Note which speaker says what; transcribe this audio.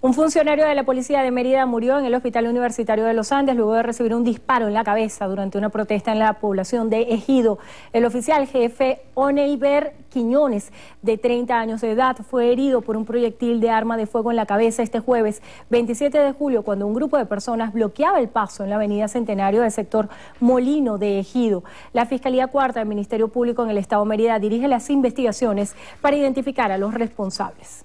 Speaker 1: Un funcionario de la policía de Mérida murió en el Hospital Universitario de los Andes luego de recibir un disparo en la cabeza durante una protesta en la población de Ejido. El oficial jefe Oneiber Quiñones, de 30 años de edad, fue herido por un proyectil de arma de fuego en la cabeza este jueves 27 de julio cuando un grupo de personas bloqueaba el paso en la avenida Centenario del sector Molino de Ejido. La Fiscalía Cuarta del Ministerio Público en el Estado de Mérida dirige las investigaciones para identificar a los responsables.